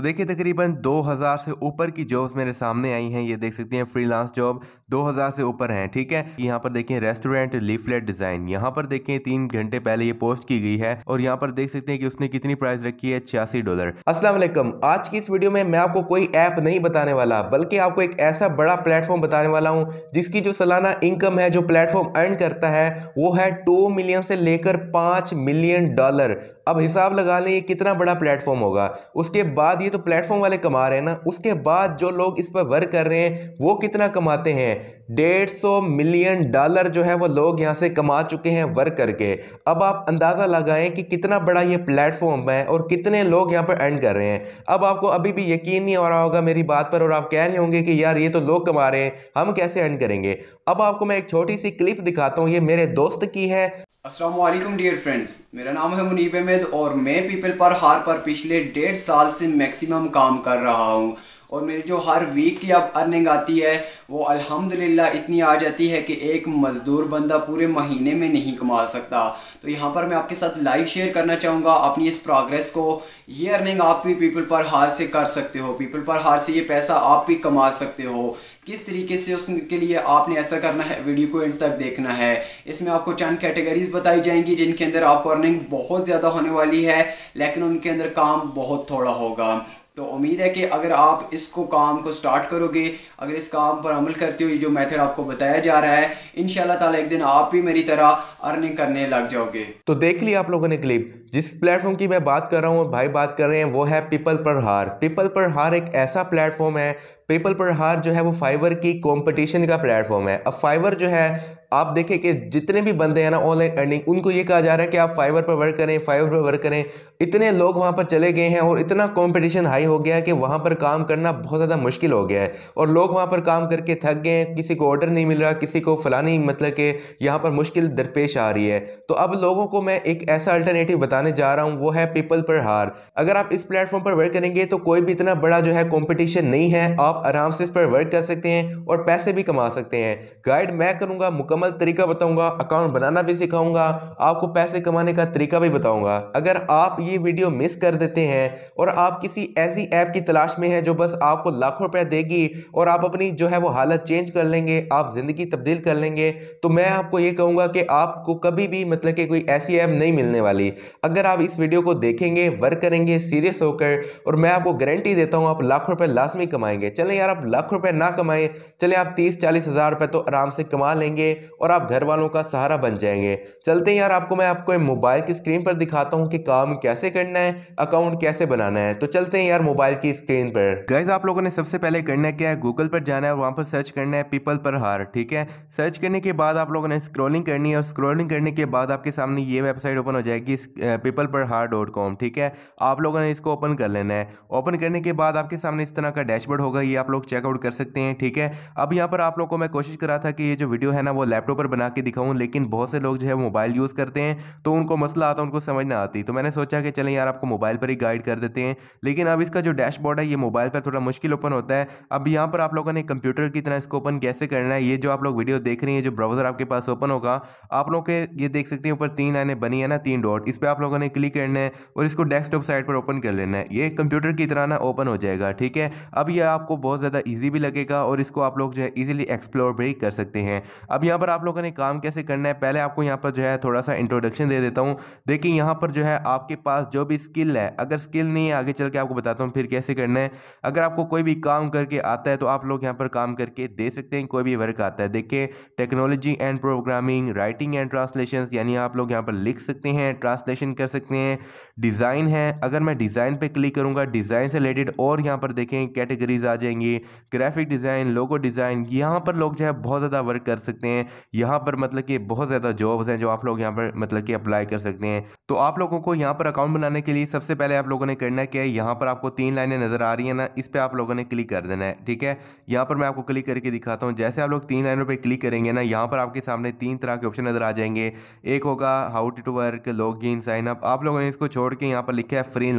तो देखिए तकरीबन 2000 से ऊपर की जॉब्स मेरे सामने आई हैं ये देख सकते हैं फ्रीलांस जॉब 2000 से ऊपर हैं ठीक है यहाँ पर देखें रेस्टोरेंट लीफलेट डिज़ाइन यहाँ पर देखें तीन घंटे पहले ये पोस्ट की गई है और यहाँ पर देख सकते हैं कि उसने कितनी प्राइस रखी है छियासी डॉलर असलम आज की इस वीडियो में मैं आपको कोई ऐप नहीं बताने वाला बल्कि आपको एक ऐसा बड़ा प्लेटफॉर्म बताने वाला हूँ जिसकी जो सालाना इनकम है जो प्लेटफॉर्म अर्न करता है वो है टू मिलियन से लेकर पांच मिलियन डॉलर अब हिसाब लगा लें ये कितना बड़ा प्लेटफॉर्म होगा उसके बाद ये तो प्लेटफॉर्म वाले कमा रहे हैं ना उसके बाद जो लोग इस पर वर्क कर रहे हैं वो कितना कमाते हैं डेढ़ सौ मिलियन डॉलर जो है वो लोग यहाँ से कमा चुके हैं वर्क करके अब आप अंदाज़ा लगाएं कि कितना बड़ा ये प्लेटफॉर्म है और कितने लोग यहाँ पर अर्न कर रहे हैं अब आपको अभी भी यकीन नहीं हो रहा होगा मेरी बात पर और आप कह रहे होंगे कि यार ये तो लोग कमा रहे हैं हम कैसे अर्न करेंगे अब आपको मैं एक छोटी सी क्लिप दिखाता हूँ ये मेरे दोस्त की है असलम डियर फ्रेंड्स मेरा नाम है मुनीब अहमद और मैं पीपल पर हार पर पिछले डेढ़ साल से मैक्सिमम काम कर रहा हूँ और मेरी जो हर वीक की अब अर्निंग आती है वो अल्हम्दुलिल्लाह इतनी आ जाती है कि एक मज़दूर बंदा पूरे महीने में नहीं कमा सकता तो यहाँ पर मैं आपके साथ लाइव शेयर करना चाहूँगा अपनी इस प्रोग्रेस को ये अर्निंग आप भी पीपल पर हार से कर सकते हो पीपल पर हार से ये पैसा आप भी कमा सकते हो किस तरीके से उसके लिए आपने ऐसा करना है वीडियो को एंड तक देखना है इसमें आपको चंद कैटेगरीज बताई जाएंगी जिनके अंदर आपको अर्निंग बहुत ज़्यादा होने वाली है लेकिन उनके अंदर काम बहुत थोड़ा होगा तो उम्मीद है कि अगर आप इसको काम को स्टार्ट करोगे अगर इस काम पर अमल करते हुए जो मेथड आपको बताया जा रहा है इन ताला एक दिन आप भी मेरी तरह अर्निंग करने लग जाओगे तो देख लिया आप लोगों ने क्लिप जिस प्लेटफॉर्म की मैं बात कर रहा हूँ भाई बात कर रहे हैं वो है पीपल पर हार पीपल पर हार एक ऐसा प्लेटफॉर्म है पीपल पर हार जो है वो फाइवर की कंपटीशन का प्लेटफॉर्म है अब फाइवर जो है आप देखें कि जितने भी बंदे हैं ना ऑनलाइन अर्निंग उनको ये कहा जा रहा है कि आप फाइबर पर वर्क करें फाइबर पर वर्क करें इतने लोग वहाँ पर चले गए हैं और इतना कंपटीशन हाई हो गया है कि वहाँ पर काम करना बहुत ज़्यादा मुश्किल हो गया है और लोग वहाँ पर काम करके थक गए हैं किसी को ऑर्डर नहीं मिल रहा किसी को फलानी मतलब कि यहाँ पर मुश्किल दरपेश आ रही है तो अब लोगों को मैं एक ऐसा अल्टरनेटिव बताने जा रहा हूँ वो है पीपल पर हार अगर आप इस प्लेटफॉर्म पर वर्क करेंगे तो कोई भी इतना बड़ा जो है कॉम्पिटिशन नहीं है आप आराम से इस पर वर्क कर सकते हैं और पैसे भी कमा सकते हैं गाइड मैं करूँगा मुकम्मल मुकम्मल तरीका बताऊंगा अकाउंट बनाना भी सिखाऊंगा आपको पैसे कमाने का तरीका भी बताऊंगा अगर आप ये वीडियो मिस कर देते हैं और आप किसी ऐसी ऐप की तलाश में हैं जो बस आपको लाखों रुपए देगी और आप अपनी जो है वो हालत चेंज कर लेंगे आप ज़िंदगी तब्दील कर लेंगे तो मैं आपको ये कहूँगा कि आपको कभी भी मतलब कि कोई ऐसी ऐप नहीं मिलने वाली अगर आप इस वीडियो को देखेंगे वर्क करेंगे सीरियस होकर और मैं आपको गारंटी देता हूँ आप लाखों रुपये लाजमी कमाएंगे चलें यार आप लाखों रुपये ना कमाएं चलें आप तीस चालीस हज़ार रुपये तो आराम से कमा लेंगे और आप घर वालों का सहारा बन जाएंगे चलते हैं यार आपको मैं आपको मोबाइल की स्क्रीन पर दिखाता हूँ कि काम कैसे करना है अकाउंट कैसे बनाना है तो चलते हैं यार मोबाइल की स्क्रीन पर गैज आप लोगों ने सबसे पहले करना क्या है गूगल पर जाना है और वहाँ पर सर्च करना है पीपल पर हार ठीक है सर्च करने के बाद आप लोगों ने स्क्रोलिंग करनी है और स्क्रोलिंग करने के बाद आपके सामने ये वेबसाइट ओपन हो जाएगी पीपल पर हार डॉट कॉम ठीक है आप लोगों ने इसको ओपन कर लेना है ओपन करने के बाद आपके सामने इस तरह का डैशबोर्ड होगा ये आप लोग चेकआउट कर सकते हैं ठीक है अब यहाँ पर आप लोगों को मैं कोशिश करा था कि ये जो वीडियो है ना वो लैपटॉप पर बना के दिखाऊँ लेकिन बहुत से लोग जो है मोबाइल यूज़ करते हैं तो उनको मसला आता उनको समझ ना आती तो मैंने सोचा कि चलें यार आपको मोबाइल पर ही गाइड कर देते हैं लेकिन अब इसका जो डैशबोर्ड है ये मोबाइल पर थोड़ा मुश्किल ओपन होता है अब यहाँ पर आप लोगों ने कंप्यूटर की तरह इसको ओपन कैसे करना है ये जो आप लोग वीडियो देख रहे हैं जो ब्राउज़र आपके पास ओपन होगा आप लोग के ये देख सकते हैं ऊपर तीन आने बनी है ना तीन डॉट इस पर आप लोगों ने क्लिक करना है और इसको डेस्कटॉप साइड पर ओपन कर लेना है ये कंप्यूटर की तरह ना ओपन हो जाएगा ठीक है अब यह आपको बहुत ज़्यादा ईजी भी लगेगा और इसको आप लोग जो है ईजिली एक्सप्लोर भी कर सकते हैं अब यहाँ पर आप लोगों ने काम कैसे करना है पहले आपको यहाँ पर जो है थोड़ा सा इंट्रोडक्शन दे देता हूँ देखिए यहाँ पर जो है आपके पास जो भी स्किल है अगर स्किल नहीं है आगे चल के आपको बताता हूँ फिर कैसे करना है अगर आपको कोई भी काम करके आता है तो आप लोग यहाँ पर काम करके दे सकते हैं कोई भी वर्क आता है देखिए technology and programming writing and translation यानी आप लोग यहाँ पर लिख सकते हैं ट्रांसलेशन कर सकते हैं डिज़ाइन है अगर मैं डिज़ाइन पर क्लिक करूँगा डिज़ाइन से रिलेटेड और यहाँ पर देखें कैटेगरीज आ जाएंगी ग्राफिक डिज़ाइन लोगो डिज़ाइन यहाँ पर लोग जो है बहुत ज़्यादा वर्क कर सकते हैं यहाँ पर मतलब कि बहुत ज़्यादा जॉब्स हैं जो आप लोग यहाँ पर मतलब कि अप्लाई कर सकते हैं तो आप लोगों को यहाँ पर अकाउंट बनाने के लिए सबसे पहले आप लोगों ने करना क्या है यहाँ पर आपको तीन लाइनें नज़र आ रही है ना इस पर आप लोगों ने क्लिक कर देना है ठीक है यहाँ पर मैं आपको क्लिक करके दिखाता हूँ जैसे आप लोग तीन लाइनों पर क्लिक करेंगे ना यहाँ पर आपके सामने तीन तरह के ऑप्शन नज़र आ जाएंगे एक होगा how to work log in sign up आप लोगों ने इसको छोड़ के यहाँ पर लिखा है फ्री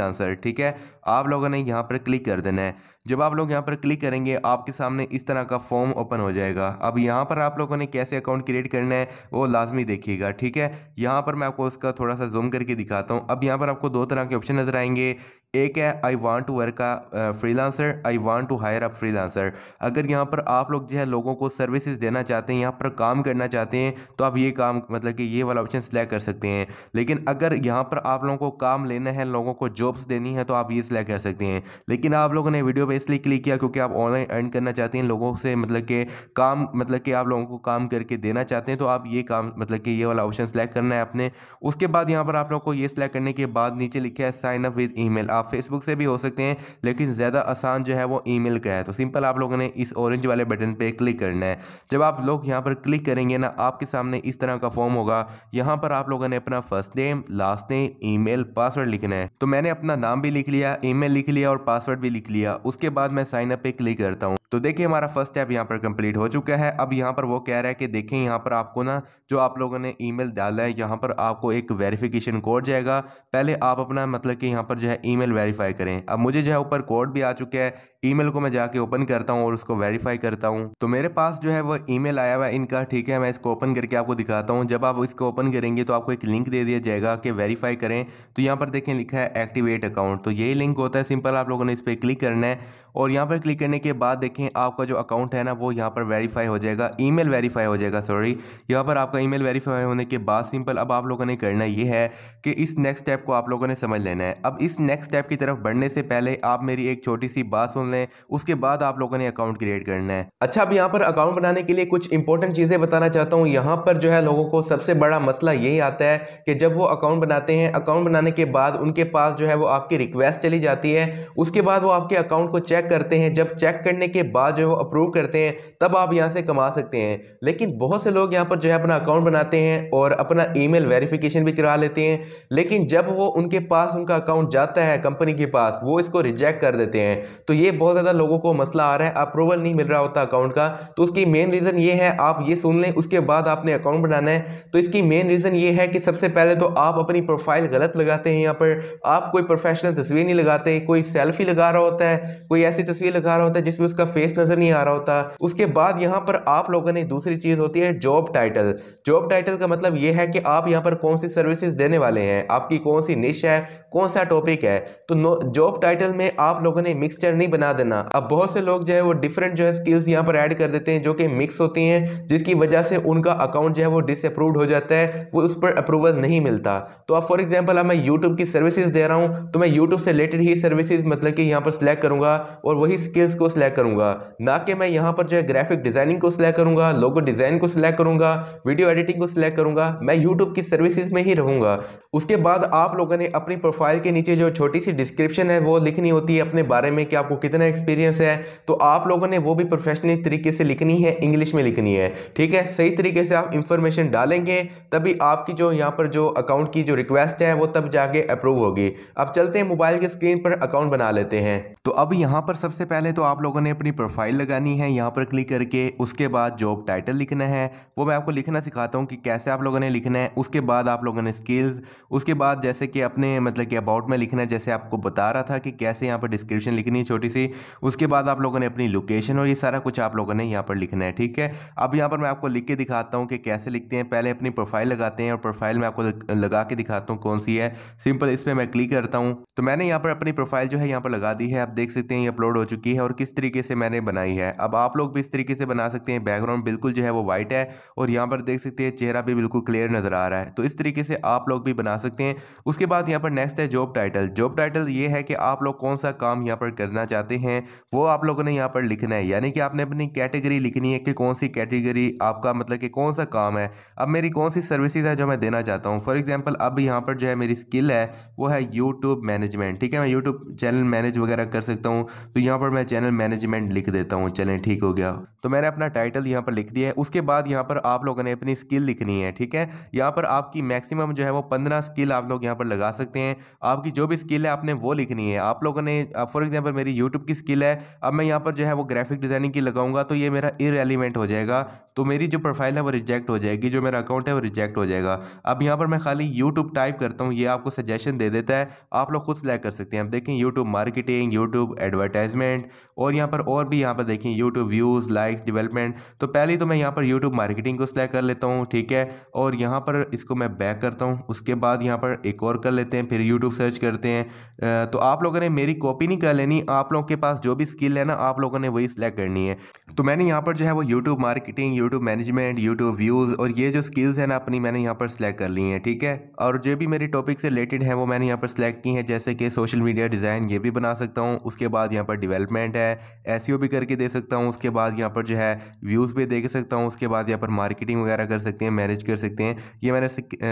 ठीक है आप लोगों ने यहाँ पर क्लिक कर देना है जब आप लोग यहाँ पर क्लिक करेंगे आपके सामने इस तरह का फॉर्म ओपन हो जाएगा अब यहाँ पर आप लोगों ने कैसे अकाउंट क्रिएट करना है वो लाजमी देखिएगा ठीक है यहाँ पर मैं आपको उसका थोड़ा सा जूम करके दिखाता हूँ अब यहाँ पर आपको दो तरह के ऑप्शन नज़र आएंगे एक है आई वांट टू वर्क का freelancer I want to hire a freelancer अगर यहाँ पर आप लोग जो है लोगों को सर्विसेज देना चाहते हैं यहाँ पर काम करना चाहते हैं तो आप ये काम मतलब कि ये वाला ऑप्शन सिलेक्ट कर सकते हैं लेकिन अगर यहाँ पर आप लोगों को काम लेना है लोगों को जॉब्स देनी है तो आप ये सिलेक्ट कर सकते हैं लेकिन आप लोगों ने वीडियो पर इसलिए क्लिक किया क्योंकि आप ऑनलाइन अर्न करना चाहते हैं लोगों से मतलब के काम मतलब कि आप लोगों को काम करके देना चाहते हैं तो आप ये काम मतलब कि ये वाला ऑप्शन सिलेक्ट करना है आपने उसके बाद यहाँ पर आप लोग को ये सिलेक्ट करने के बाद नीचे लिखा है sign up with email आप फेसबुक से भी हो सकते हैं लेकिन ज़्यादा आसान जो है वो ई का है तो सिंपल आप लोगों ने इस ऑरेंज वाले बटन पर क्लिक करना है जब आप लोग यहाँ पर क्लिक करेंगे ना आपके सामने इस तरह का फॉर्म होगा यहाँ पर आप लोगों ने अपना first name last name email password लिखना है तो मैंने अपना नाम भी लिख लिया ईमेल लिख लिया और पासवर्ड भी लिख लिया उसके बाद मैं साइन अप पे क्लिक करता हूँ तो देखिए हमारा फर्स्ट स्टेप यहाँ पर कंप्लीट हो चुका है अब यहाँ पर वो कह रहा है कि देखें यहाँ पर आपको ना जो आप लोगों ने ईमेल डाला है यहाँ पर आपको एक वेरिफिकेशन कोड जाएगा पहले आप अपना मतलब कि यहाँ पर जो है ईमेल वेरीफाई करें अब मुझे जो है ऊपर कोड भी आ चुका है ईमेल को मैं जाके ओपन करता हूँ और उसको वेरीफाई करता हूँ तो मेरे पास जो है वो ईमेल आया हुआ है इनका ठीक है मैं इसको ओपन करके आपको दिखाता हूँ जब आप इसको ओपन करेंगे तो आपको एक लिंक दे दिया जाएगा कि वेरीफाई करें तो यहाँ पर देखें लिखा है एक्टिवेट अकाउंट तो यही लिंक होता है सिंपल आप लोगों ने इस पर क्लिक करना है और यहाँ पर क्लिक करने के बाद देखें आपका जो अकाउंट है ना वो यहाँ पर वेरीफाई हो जाएगा ईमेल वेरीफाई हो जाएगा सॉरी यहाँ पर आपका ईमेल वेरीफाई होने के बाद सिंपल अब आप लोगों ने करना ये है कि इस नेक्स्ट स्टेप को आप लोगों ने समझ लेना है अब इस नेक्स्ट स्टेप की तरफ बढ़ने से पहले आप मेरी एक छोटी सी बात सुन लें उसके बाद आप लोगों ने अकाउंट क्रिएट करना है अच्छा अब यहाँ पर अकाउंट बनाने के लिए कुछ इंपॉर्टेंट चीज़ें बताना चाहता हूँ यहाँ पर जो है लोगों को सबसे बड़ा मसला यही आता है कि जब वो अकाउंट बनाते हैं अकाउंट बनाने के बाद उनके पास जो है वो आपकी रिक्वेस्ट चली जाती है उसके बाद वो आपके अकाउंट को चेक करते हैं जब चेक करने के बाद जो है वो अप्रूव करते हैं तब आप यहाँ से कमा सकते हैं लेकिन बहुत से लोग यहाँ पर जो है अपना अकाउंट बनाते हैं और अपना ई मेल भी करा लेते हैं लेकिन जब वो उनके पास उनका अकाउंट जाता है कंपनी के पास वो इसको रिजेक्ट कर देते हैं तो ये बहुत ज़्यादा लोगों को मसला आ रहा है अप्रूवल नहीं मिल रहा होता अकाउंट का तो उसकी मेन रीज़न ये है आप ये सुन लें उसके बाद आपने अकाउंट बनाना है तो इसकी मेन रीज़न ये है कि सबसे पहले तो आप अपनी प्रोफाइल गलत लगाते हैं यहाँ पर आप कोई प्रोफेशनल तस्वीर नहीं लगाते कोई सेल्फी लगा रहा होता है कोई ऐसी तस्वीर लगा रहा होता है जिसमें उसका फेस नज़र नहीं आ रहा होता उसके बाद यहाँ पर आप लोगों ने दूसरी चीज़ होती है जॉब टाइटल जॉब टाइटल का मतलब ये है कि आप यहाँ पर कौन सी सर्विसेज देने वाले हैं आपकी कौन सी निश है कौन सा टॉपिक है तो जॉब टाइटल में आप लोगों ने मिक्सचर नहीं बना बना देना अब बहुत से लोग जो है वो डिफरेंट जो है स्किल्स यहाँ पर ऐड कर देते हैं जो कि मिक्स होती हैं जिसकी वजह से उनका अकाउंट जो है वो डिसअप्रूव्ड हो जाता है वो उस पर अप्रूवल नहीं मिलता तो अब फॉर एग्जाम्पल अब मैं यूट्यूब की सर्विसेज दे रहा हूँ तो मैं यूट्यूब से रिलेटेड ही सर्विसेज मतलब कि यहाँ पर सिलेक्ट करूँगा और वही स्किल्स को सिलेक्ट करूँगा ना कि मैं यहाँ पर जो है ग्राफिक डिज़ाइनिंग को सिलेक्ट करूँगा लोगो डिज़ाइन को सिलेक्ट करूँगा वीडियो एडिटिंग को सिलेक्ट करूँगा मैं यूट्यूब की सर्विसेज में ही रहूँगा उसके बाद आप लोगों ने अपनी प्रोफाइल के नीचे जो छोटी सी डिस्क्रिप्शन है वो लिखनी होती है अपने बारे में कि आपको कितने प्रोफेशनल एक्सपीरियंस है तो आप लोगों ने वो भी प्रोफेशनल तरीके से लिखनी है इंग्लिश में लिखनी है ठीक है सही तरीके से आप इंफॉर्मेशन डालेंगे तभी आपकी जो यहाँ पर जो अकाउंट की जो रिक्वेस्ट है वो तब जाके अप्रूव होगी अब चलते हैं मोबाइल की स्क्रीन पर अकाउंट बना लेते हैं तो अब यहाँ पर सबसे पहले तो आप लोगों ने अपनी प्रोफाइल लगानी है यहाँ पर क्लिक करके उसके बाद जॉब टाइटल लिखना है वो मैं आपको लिखना सिखाता हूँ कि कैसे आप लोगों ने लिखना है उसके बाद आप लोगों ने स्किल्स उसके बाद जैसे कि अपने मतलब कि अबाउट में लिखना है जैसे आपको बता रहा था कि कैसे यहाँ पर डिस्क्रिप्शन लिखनी है छोटी सी उसके बाद आप लोगों ने अपनी लोकेशन और ये सारा कुछ आप लोगों ने यहाँ पर लिखना है ठीक है अब यहाँ पर मैं आपको लिख के दिखाता हूँ कि कैसे लिखते हैं पहले अपनी प्रोफाइल लगाते हैं और प्रोफाइल में आपको लगा के दिखाता हूँ कौन सी है सिंपल इस पर मैं क्लिक करता हूँ तो मैंने यहाँ पर अपनी प्रोफाइल जो है यहाँ पर लगा दी है आप देख सकते हैं ये अपलोड हो चुकी है और किस तरीके से मैंने बनाई है अब आप लोग भी इस तरीके से बना सकते हैं बैकग्राउंड बिल्कुल जो है वो वाइट है और यहाँ पर देख सकते हैं चेहरा भी बिल्कुल क्लियर नजर आ रहा है तो इस तरीके से आप लोग भी बना सकते हैं उसके बाद यहाँ पर नेक्स्ट है जॉब टाइटल जॉब टाइटल ये है कि आप लोग कौन सा काम यहाँ पर करना चाहते हैं चाहते हैं वो आप लोगों ने यहाँ पर लिखना है यानी कि आपने अपनी कैटेगरी लिखनी है कि कौन सी कैटेगरी आपका मतलब कि कौन सा काम है अब मेरी कौन सी सर्विसेज है जो मैं देना चाहता हूँ फॉर एग्जाम्पल अब यहाँ पर जो है मेरी स्किल है वो है यूट्यूब मैनेजमेंट ठीक है मैं यूट्यूब चैनल मैनेज वगैरह कर सकता हूँ तो यहाँ पर मैं चैनल मैनेजमेंट लिख देता हूँ चलें ठीक हो गया तो मैंने अपना टाइटल यहाँ पर लिख दिया है उसके बाद यहाँ पर आप लोगों ने अपनी स्किल लिखनी है ठीक है यहाँ पर आपकी मैक्सिमम जो है वो पंद्रह स्किल आप लोग यहाँ पर लगा सकते हैं आपकी जो भी स्किल है आपने वो लिखनी है आप लोगों ने फॉर एग्जाम्पल मेरी यूट्यूब की स्किल है अब मैं यहाँ पर जो है वो ग्राफिक डिज़ाइनिंग की लगाऊंगा तो ये मेरा इरेलीमेंट हो जाएगा तो मेरी जो प्रोफाइल है वो रिजेक्ट हो जाएगी जो मेरा अकाउंट है वो रिजेक्ट हो जाएगा अब यहाँ पर मैं खाली यूट्यूब टाइप करता हूँ ये आपको सजेशन दे देता है आप लोग खुद सेलेक्ट कर सकते हैं आप देखें यूट्यूब मार्केटिंग यूट्यूब एडवर्टाइजमेंट और यहाँ पर और भी यहाँ पर देखें यूट्यूब व्यूज़ लाइक्स डिवेलपमेंट तो पहले तो मैं यहाँ पर यूट्यूब मार्केटिंग को सिलेक्ट कर लेता हूँ ठीक है और यहाँ पर इसको मैं बैक करता हूँ उसके बाद यहाँ पर एक और कर लेते हैं फिर यूट्यूब सर्च करते हैं तो आप लोगों ने मेरी कॉपी नहीं कर लेनी आप लोगों के पास जो भी स्किल है ना आप लोगों ने वही सिलेक्ट करनी है तो मैंने यहाँ पर जो है वो YouTube marketing YouTube management YouTube views और ये जो स्किल्स हैं ना अपनी मैंने यहाँ पर सिलेक्ट कर ली हैं ठीक है और जो भी मेरी टॉपिक से रिलेटेड हैं वो मैंने यहाँ पर सिलेक्ट की हैं जैसे कि सोशल मीडिया डिज़ाइन ये भी बना सकता हूँ उसके बाद यहाँ पर डिवेलपमेंट है एस e भी करके दे सकता हूँ उसके बाद यहाँ पर जो है व्यूज़ भी दे सकता हूँ उसके बाद यहाँ पर मार्केटिंग वगैरह कर सकते हैं मैनेज कर सकते हैं ये मैंने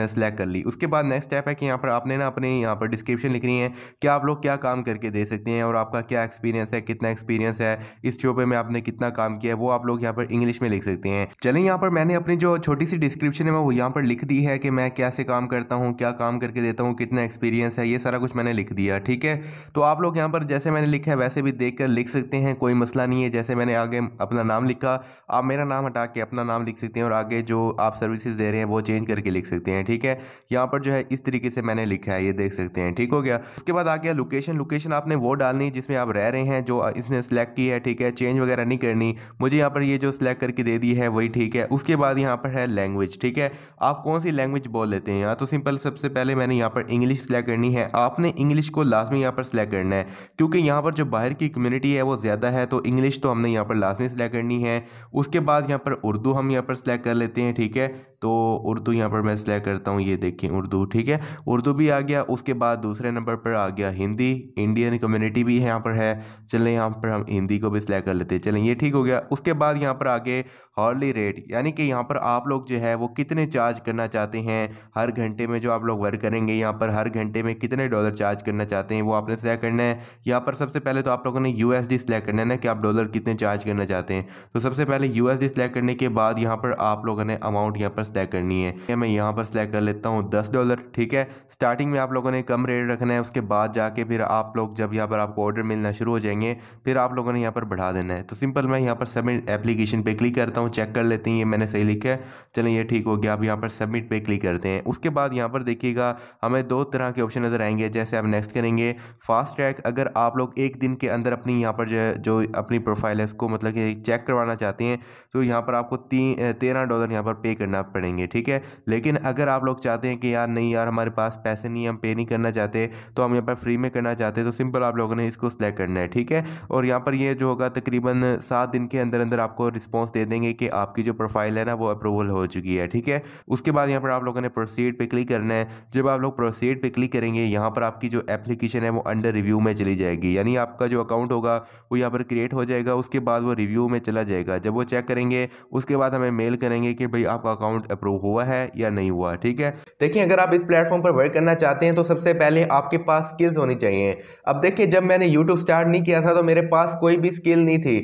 सिलेक्ट कर ली उसके बाद नेक्स्ट स्टेप है कि यहाँ पर आपने ना अपने यहाँ पर डिस्क्रिप्शन लिखनी है कि आप लोग क्या काम करके दे सकते हैं और आपका क्या एक्सपीरियंस है कितना एक्सपीरियंस है इस शो में आपने कितना काम किया है वो आप लोग यहाँ पर इंग्लिश में लिख सकते हैं हैं चलें यहाँ पर मैंने अपनी जो छोटी सी डिस्क्रिप्शन है वो यहाँ पर लिख दी है कि मैं कैसे काम करता हूँ क्या काम करके देता हूँ कितना एक्सपीरियंस है ये सारा कुछ मैंने लिख दिया ठीक है तो आप लोग यहाँ पर जैसे मैंने लिखा है वैसे भी देख कर लिख सकते हैं कोई मसला नहीं है जैसे मैंने आगे अपना नाम लिखा आप मेरा नाम हटा के अपना नाम लिख सकते हैं और आगे जो आप सर्विसेज दे रहे हैं वो चेंज करके लिख सकते हैं ठीक है यहाँ पर जो है इस तरीके से मैंने लिखा है ये देख सकते हैं ठीक हो गया उसके बाद आ गया लोकेशन लोकेशन आपने वो डालनी जिसमें आप रह रहे हैं जो इसने सेलेक्ट की है ठीक है चेंज वगैरह नहीं करनी मुझे यहाँ पर ये जो सिलेक्ट करके दे दी है वही ठीक है उसके बाद यहाँ पर है लैंग्वेज ठीक है आप कौन सी लैंग्वेज बोल लेते हैं यहाँ तो सिंपल सबसे पहले मैंने यहाँ पर इंग्लिश सिलेक्ट करनी है आपने इंग्लिश को लाजमी यहाँ पर सिलेक्ट करना है क्योंकि यहाँ पर जो बाहर की कम्युनिटी है वो ज़्यादा है तो इंग्लिश तो हमने यहाँ पर लाजमी सिलेक्ट करनी है उसके बाद यहाँ पर उर्दू हम यहाँ पर सिलेक्ट कर लेते हैं ठीक है तो उर्दू यहाँ पर मैं सिलेक्ट करता हूँ ये देखें उर्दू ठीक है उर्दू भी आ गया उसके बाद दूसरे नंबर पर आ गया हिंदी इंडियन कम्युनिटी भी यहाँ पर है चलें यहाँ पर हम हिंदी को भी सिलेक्ट कर लेते हैं चलें ये ठीक हो गया उसके बाद यहाँ पर आगे हॉर्ली रेट यानी कि यहाँ पर आप लोग जो है वो कितने चार्ज करना चाहते हैं हर घंटे में जो आप लोग वर्क करेंगे यहाँ पर हर घंटे में कितने डॉलर चार्ज करना चाहते हैं वो आपने सिलेक्ट करना है यहाँ पर सबसे पहले तो आप लोगों ने यू सिलेक्ट करना है ना कि आप डॉलर कितने चार्ज करना चाहते हैं तो सबसे पहले यू सिलेक्ट करने के बाद यहाँ पर आप लोगों ने अमाउंट यहाँ पर सेलेक्ट करनी है मैं यहाँ पर सेलेक्ट कर लेता हूँ दस डॉलर ठीक है स्टार्टिंग में आप लोगों ने कम रेट रखना है उसके बाद जाके फिर आप लोग जब यहाँ पर आपको ऑर्डर मिलना शुरू हो जाएंगे फिर आप लोगों ने यहाँ पर बढ़ा देना है तो सिंपल मैं यहाँ पर सबमिट एप्लीकेशन पर क्लिक करता हूँ चेक कर लेते हैं ये मैंने सही लिखा है चलें ये ठीक हो गया आप यहाँ पर सबमिट पर क्लिक करते हैं उसके बाद यहाँ पर देखिएगा हमें दो तरह के ऑप्शन नज़र आएंगे जैसे आप नेक्स्ट करेंगे फास्ट ट्रैक अगर आप लोग एक दिन के अंदर अपनी यहाँ पर जो जो अपनी प्रोफाइल है उसको मतलब कि चेक करवाना चाहते हैं तो यहाँ पर आपको तीन तेरह डॉलर यहाँ पर पे करना पड़ेगा पड़ेंगे ठीक है लेकिन अगर आप लोग चाहते हैं कि यार नहीं यार हमारे पास पैसे नहीं हम पे नहीं करना चाहते तो हम यहाँ पर फ्री में करना चाहते हैं तो सिंपल आप लोगों ने इसको सिलेक्ट करना है ठीक है और यहाँ पर ये जो होगा तकरीबन सात दिन के अंदर अंदर आपको रिस्पॉन्स दे देंगे कि आपकी जो प्रोफाइल है ना वो अप्रूवल हो चुकी है ठीक है उसके बाद यहाँ पर आप लोगों ने प्रोसीड पर क्लिक करना है जब आप लोग प्रोसीड पर क्लिक करेंगे यहाँ पर आपकी जो एप्लीकेशन है वो अंडर रिव्यू में चली जाएगी यानी आपका जो अकाउंट होगा वो यहाँ पर क्रिएट हो जाएगा उसके बाद वो रिव्यू में चला जाएगा जब वो चेक करेंगे उसके बाद हमें मेल करेंगे कि भाई आपका अकाउंट अप्रूव हुआ है या नहीं हुआ ठीक है देखिए अगर आप इस प्लेटफॉर्म पर वर्क करना चाहते हैं तो सबसे पहले आपके पास स्किल्स होनी चाहिए अब देखिए जब मैंने यूट्यूब स्टार्ट नहीं किया था तो मेरे पास कोई भी स्किल नहीं थी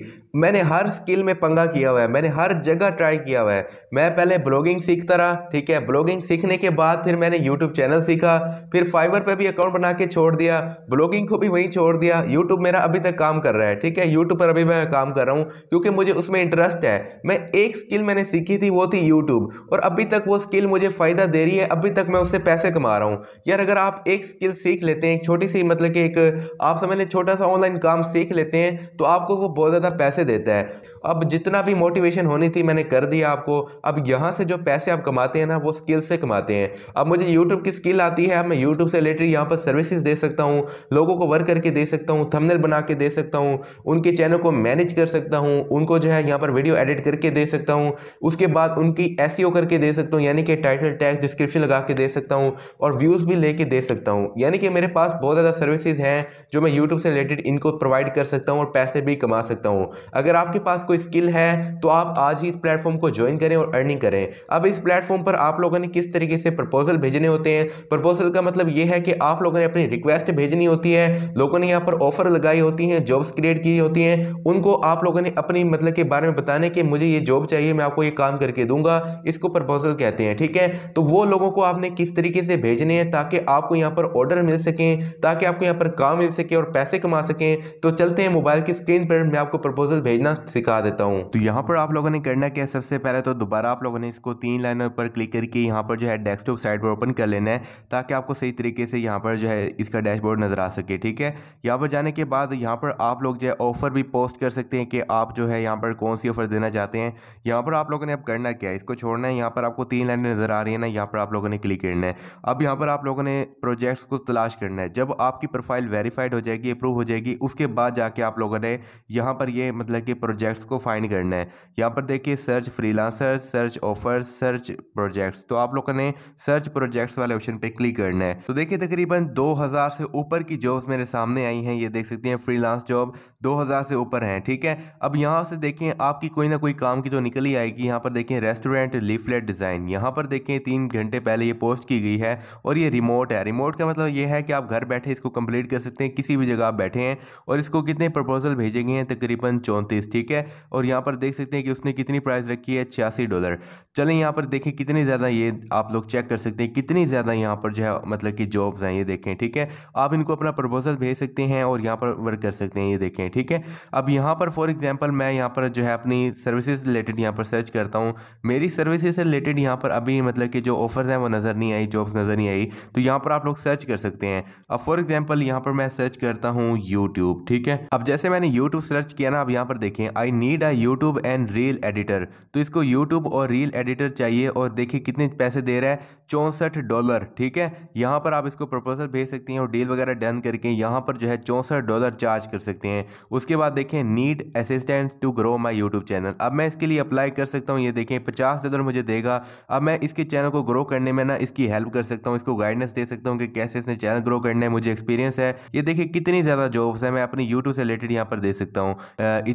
मैंने हर स्किल में पंगा किया हुआ है मैंने हर जगह ट्राई किया हुआ है मैं पहले ब्लॉगिंग सीखता रहा ठीक है ब्लॉगिंग सीखने के बाद फिर मैंने यूट्यूब चैनल सीखा फिर फाइबर पे भी अकाउंट बना के छोड़ दिया ब्लॉगिंग को भी वहीं छोड़ दिया यूट्यूब मेरा अभी तक काम कर रहा है ठीक है यूट्यूब पर अभी मैं काम कर रहा हूँ क्योंकि मुझे उसमें इंटरेस्ट है मैं एक स्किल मैंने सीखी थी वो थी यूट्यूब और अभी तक वो स्किल मुझे फ़ायदा दे रही है अभी तक मैं उससे पैसे कमा रहा हूँ यार अगर आप एक स्किल सीख लेते हैं एक छोटी सी मतलब कि एक आप समझ लें छोटा सा ऑनलाइन काम सीख लेते हैं तो आपको वो बहुत ज़्यादा पैसे 对对。अब जितना भी मोटिवेशन होनी थी मैंने कर दिया आपको अब यहाँ से जो पैसे आप कमाते हैं ना वो स्किल से कमाते हैं अब मुझे यूट्यूब की स्किल आती है अब मैं यूट्यूब से रिलेटेड यहाँ पर सर्विसेज दे सकता हूँ लोगों को वर्क करके दे सकता हूँ थमनल बना के दे सकता हूँ उनके चैनल को मैनेज कर सकता हूँ उनको जो है यहाँ पर वीडियो एडिट करके दे सकता हूँ उसके बाद उनकी एस e करके दे सकता हूँ यानी कि टाइटल टैग डिस्क्रिप्शन लगा के दे सकता हूँ और व्यूज़ भी लेके दे सकता हूँ यानी कि मेरे पास बहुत ज़्यादा सर्विसेज हैं जो मैं यूट्यूब से रिलेटेड इनको प्रोवाइड कर सकता हूँ और पैसे भी कमा सकता हूँ अगर आपके पास कोई कोई स्किल है तो आप आज ही इस प्लेटफॉर्म को ज्वाइन करें और अर्निंग करें अब इस प्लेटफॉर्म पर आप लोगों ने किस तरीके से प्रपोजल भेजने होते हैं प्रपोजल का मतलब यह है कि आप लोगों ने अपनी रिक्वेस्ट भेजनी होती है लोगों ने यहाँ पर ऑफर लगाई होती हैं जॉब्स क्रिएट की होती हैं उनको आप लोगों ने अपनी मतलब के बारे में बताने कि मुझे ये जॉब चाहिए मैं आपको ये काम करके दूंगा इसको प्रपोजल कहते हैं ठीक है तो वो लोगों को आपने किस तरीके से भेजने हैं ताकि आपको यहाँ पर ऑर्डर मिल सकें ताकि आपको यहाँ पर काम मिल सके और पैसे कमा सकें तो चलते हैं मोबाइल की स्क्रीन पर मैं आपको प्रपोजल भेजना सिखा देता हूँ तो यहाँ पर आप लोगों ने करना क्या सबसे पहले तो दोबारा आप लोगों ने इसको तीन लाइनों पर क्लिक करके यहाँ पर जो है डेस्कटॉप साइड पर ओपन कर लेना है ताकि आपको सही तरीके से यहाँ पर जो है इसका डैशबोर्ड नज़र आ सके ठीक है यहाँ पर जाने के बाद यहाँ पर आप लोग जो है ऑफ़र भी पोस्ट कर सकते हैं कि आप जो है यहाँ पर कौन सी ऑफ़र देना चाहते हैं यहाँ पर आप लोगों ने अब करना क्या है इसको छोड़ना है यहाँ पर आपको तीन लाइनें नज़र आ रही है ना यहाँ पर आप लोगों ने क्लिक करना है अब यहाँ पर आप लोगों ने प्रोजेक्ट्स को तलाश करना है जब आपकी प्रोफाइल वेरीफाइड हो जाएगी अप्रूव हो जाएगी उसके बाद जाके आप लोगों ने यहाँ पर ये मतलब कि प्रोजेक्ट्स को इसको फाइंड करना है यहाँ पर देखिए search freelancer search offer search projects तो आप लोगों ने सर्च प्रोजेक्ट्स वाले ऑप्शन पे क्लिक करना है तो देखिए तकरीबन 2000 से ऊपर की जॉब्स मेरे सामने आई हैं ये देख सकते हैं फ्रीलांस जॉब 2000 से ऊपर हैं ठीक है अब यहाँ से देखें आपकी कोई ना कोई काम की तो निकल ही आएगी यहाँ पर देखें रेस्टोरेंट लीफलेट डिज़ाइन यहाँ पर देखें तीन घंटे पहले ये पोस्ट की गई है और ये रिमोट है रिमोट का मतलब ये है कि आप घर बैठे इसको कंप्लीट कर सकते हैं किसी भी जगह आप बैठे हैं और इसको कितने प्रपोजल भेजे गए हैं तकरीबन चौंतीस ठीक है और यहाँ पर देख सकते हैं कि उसने कितनी प्राइस रखी है छियासी डॉलर चलें यहाँ पर देखें कितनी ज़्यादा ये आप लोग चेक कर सकते हैं कितनी ज़्यादा यहाँ पर जो है मतलब कि जॉब्स हैं ये देखें ठीक है आप इनको अपना प्रपोजल भेज सकते हैं और यहाँ पर वर्क कर सकते हैं ये देखें ठीक है अब यहाँ पर फॉर एग्जाम्पल मैं यहाँ पर जो है अपनी सर्विसेज रिलेटेड यहाँ पर सर्च करता हूँ मेरी सर्विसेज से रिलेटेड यहाँ पर अभी मतलब कि जो ऑफर्स हैं वो नज़र नहीं आई जॉब्स नज़र नहीं आई तो यहाँ पर आप लोग सर्च कर सकते हैं अब फॉर एग्जाम्पल यहाँ पर मैं सर्च करता हूँ यूट्यूब ठीक है अब जैसे मैंने यूट्यूब सर्च किया ना अब यहाँ पर देखें I need a YouTube and reel editor तो इसको यूट्यूब और रील एडिटर चाहिए और देखिए कितने पैसे दे रहा है चौंसठ डॉलर ठीक है यहाँ पर आप इसको प्रपोजल भेज सकते हैं और डील वगैरह डन करके यहाँ पर जो है चौंसठ डॉलर चार्ज कर सकते हैं उसके बाद देखें need assistant to grow my YouTube channel अब मैं इसके लिए अप्लाई कर सकता हूँ ये देखें पचास डॉलर मुझे देगा अब मैं इसके चैनल को ग्रो करने में ना इसकी हेल्प कर सकता हूँ इसको गाइडेंस दे सकता हूँ कि कैसे इसने चैनल ग्रो करना है मुझे एक्सपीरियंस है ये देखिए कितनी ज़्यादा जॉब्स है मैं अपनी यूट्यूब से रिलेटेड यहाँ पर दे सकता हूँ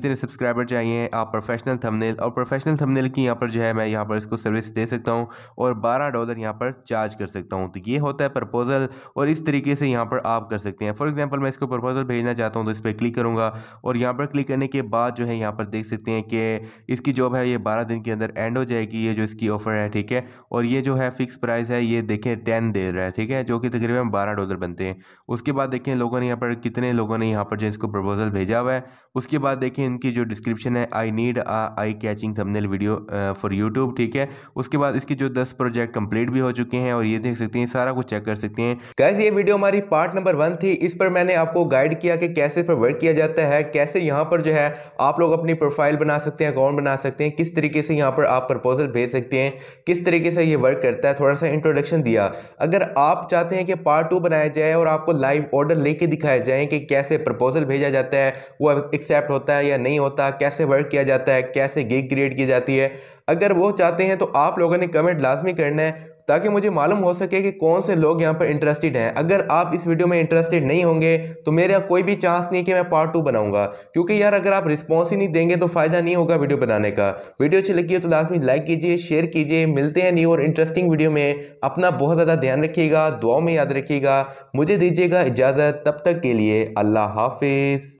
इतने सब्सक्राइबर चाहिए चाहिए आप प्रोफेशनल थंबनेल और प्रोफेशनल थंबनेल की यहाँ पर जो है मैं यहाँ पर इसको सर्विस दे सकता हूँ और बारह डॉलर यहाँ पर चार्ज कर सकता हूँ तो ये होता है प्रपोजल और इस तरीके से यहाँ पर आप कर सकते हैं फॉर एग्जाम्पल मैं इसको प्रपोजल भेजना चाहता हूँ तो इस पर क्लिक करूँगा और यहाँ पर क्लिक करने के बाद जो है यहाँ पर देख सकते हैं कि इसकी जॉब है ये बारह दिन के अंदर एंड हो जाएगी ये जो इसकी ऑफ़र है ठीक है और ये जो है फिक्स प्राइस है ये देखें टेन दे रहा है ठीक है जो कि तकरीबन बारह डॉलर बनते हैं उसके बाद देखें लोगों ने यहाँ पर कितने लोगों ने यहाँ पर जो इसको प्रपोजल भेजा हुआ है उसके बाद देखें इनकी जो डिस्क्रिप्शन क्वेश्चन है I need a eye catching thumbnail video for YouTube ठीक है उसके बाद इसके जो दस प्रोजेक्ट कंप्लीट भी हो चुके हैं और ये देख सकते हैं सारा कुछ चेक कर सकते हैं गैस ये वीडियो हमारी पार्ट नंबर वन थी इस पर मैंने आपको गाइड किया कि कैसे इस पर वर्क किया जाता है कैसे यहाँ पर जो है आप लोग अपनी प्रोफाइल बना सकते हैं अकाउंट बना सकते हैं किस तरीके से यहाँ पर आप प्रपोजल भेज सकते हैं किस तरीके से ये वर्क करता है थोड़ा सा इंट्रोडक्शन दिया अगर आप चाहते हैं कि पार्ट टू बनाया जाए और आपको लाइव ऑर्डर लेके दिखाया जाए कि कैसे प्रपोजल भेजा जाता है वो एक्सेप्ट होता है या नहीं होता कैसे कैसे वर्क किया जाता है कैसे गिग क्रिएट की जाती है अगर वो चाहते हैं तो आप लोगों ने कमेंट लाजमी करना है ताकि मुझे मालूम हो सके कि कौन से लोग यहाँ पर इंटरेस्टेड हैं अगर आप इस वीडियो में इंटरेस्टेड नहीं होंगे तो मेरे यहाँ कोई भी चांस नहीं कि मैं पार्ट टू बनाऊंगा क्योंकि यार अगर आप रिस्पॉन्स ही नहीं देंगे तो फ़ायदा नहीं होगा वीडियो बनाने का वीडियो अच्छी लगी है तो लाजमी लाइक कीजिए शेयर कीजिए मिलते हैं न्यू और इंटरेस्टिंग वीडियो में अपना बहुत ज़्यादा ध्यान रखिएगा दुआ में याद रखिएगा मुझे दीजिएगा इजाज़त तब तक के लिए अल्लाह हाफिज़